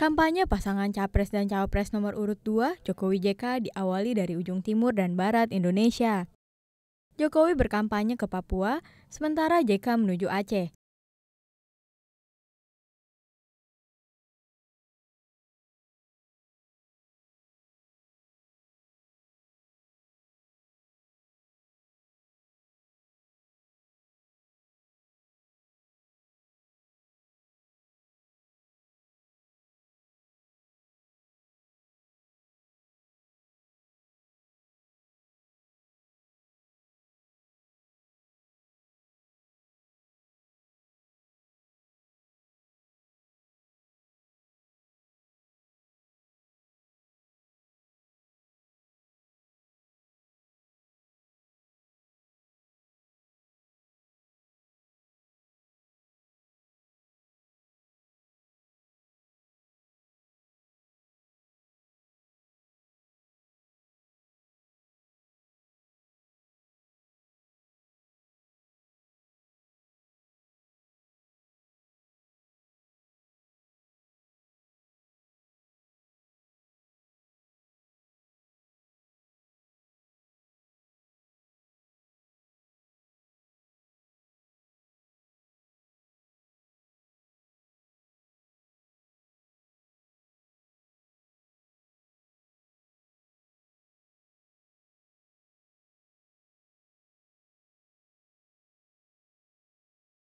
Kampanye pasangan capres dan cawapres nomor urut 2 Jokowi JK diawali dari ujung timur dan barat Indonesia. Jokowi berkampanye ke Papua, sementara JK menuju Aceh.